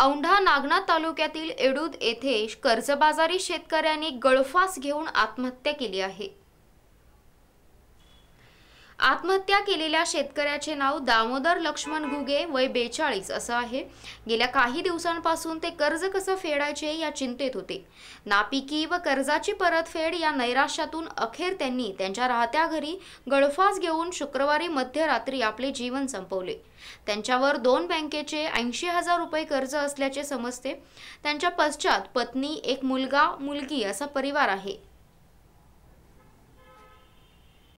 औंढा नागनाथ तालुक्यातील एडूद येथे कर्जबाजारी शेतकऱ्यांनी गळफास घेऊन आत्महत्या केली आहे आत्महत्या केलेल्या शेतकऱ्याचे नाव दामोदर लक्ष्मण घुगे वय बेचाळीस असं आहे गेल्या काही दिवसांपासून ते कर्ज कसं फेडायचे या चिंतेत होते नापिकी व कर्जाची परतफेड या नैराश्यातून अखेर त्यांनी त्यांच्या राहत्या घरी गळफास घेऊन शुक्रवारी मध्यरात्री आपले जीवन संपवले त्यांच्यावर दोन बँकेचे ऐंशी हजार रुपये कर्ज असल्याचे समजते त्यांच्या पश्चात पत्नी एक मुलगा मुलगी असा परिवार आहे